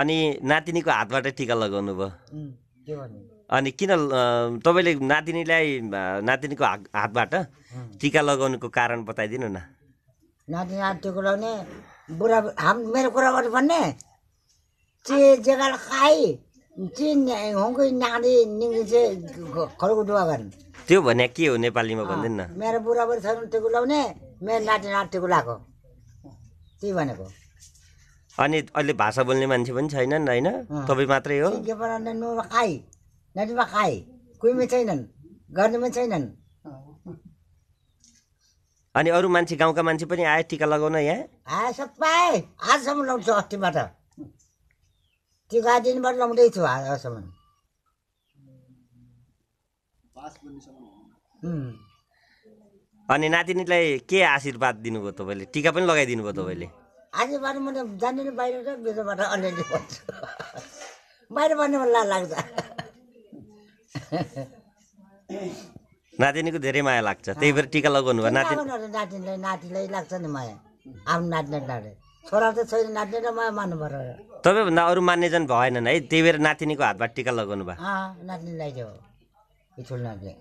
अनि नातिनीको हातबाट टिका लगाउनु भयो अनि किन तपाईँले नातिनीलाई नातिनीको हातबाट टिका लगाउनुको कारण बताइदिनु न नाति टिका लगाउने बुढा हाम मेरो कुरा गर्नु पर्ने चे जेगा खाइ चे हुँकै नाँदी निङ्गी चाहिँ खरको दुवा गर्ने त्यो भने के हो नेपालीमा भन्दैन न मेरो बुढा बुढी छैन टिको लगाउने मेरो नाति नातिको लगाएको त्यही भनेको अनि अहिले भाषा बोल्ने मान्छे पनि छैनन् होइन तपाईँ मात्रै हो छैनन् अनि अरू मान्छे गाउँका मान्छे पनि आए टिका लगाउन यहाँ आए सबै आजसम्म लाउँछु अस्तिबाट टिका दिनबाट लाउँदैछु आजसम्म अनि नातिनीलाई के आशीर्वाद दिनुभयो तपाईँले टिका पनि लगाइदिनु भयो तपाईँले आजबाट म जान्दिनँ बाहिर बेचोबाट अलिअलि भन्छु बाहिर भन्ने मन लाग्छ नातिनीको धेरै माया लाग्छ त्यही भएर टिका लगाउनु भयो नाति नातिनीलाई नातिलाई लाग्छ नि माया आफ्नो नातिनीलाई छोरा त छोरी नातिनी र माया मान्नु पर्यो तपाईँभन्दा अरू जन भएनन् है त्यही भएर नातिनीको हातबाट टिका लगाउनु भयो नातिनी लगाइदियो ठुलो नातिनी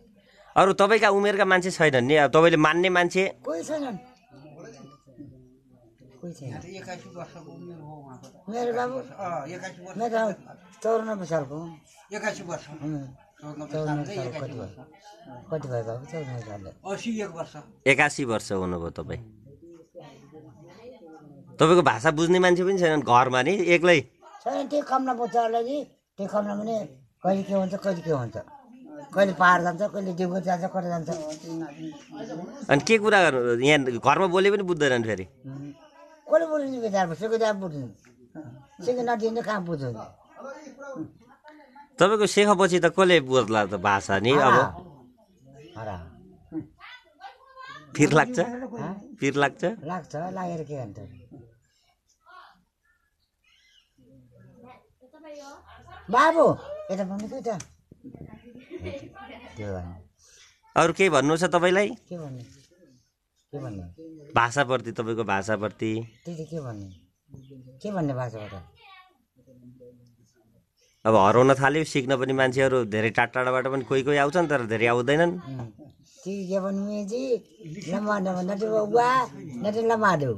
अरू तपाईँका उमेरका मान्छे छैनन् नि अब तपाईँले मान्ने मान्छे कोही छैनन् कोही छैन मेरो बाबु म त चौरानब्बे सालको एक्कासी वर्ष कति भयो बाबु चौरानब्बे सालले एकासी वर्ष हुनुभयो तपाईँ तपाईँको भाषा बुझ्ने मान्छे पनि छैन घरमा नि एक्लै छैन त्यो कमना बच्चाहरूलाई नि त्यो कमना पनि कहिले के हुन्छ कहिले के हुन्छ कहिले पहाड जान्छ कहिले डिगो जान्छ कहिले जान्छ अनि के कुरा गर्नु यहाँ घरमा बोले पनि बुझ्दैन फेरि कसले बुझ्नु विचार सेकुदा बुझ्नु सेकु नदिनु कहाँ बुझ्नु तपाईँको सेखपछि त कसले बोज्ला त भाषा नि अब फिर लाग्छ फिर लाग्छ लाग्छ लागेर के गर्नु बाबु यता भन्नु कि त अरू केही भन्नु छ तपाईँलाई के भन्नु के भाषाप्रति तपाईँको भाषाप्रति के भन्ने के भन्ने भाषाबाट अब हराउन थाल्यो सिक्न पनि मान्छेहरू धेरै टाढा टाढाबाट पनि कोही कोही आउँछन् तर धेरै आउँदैनन् के भन्नु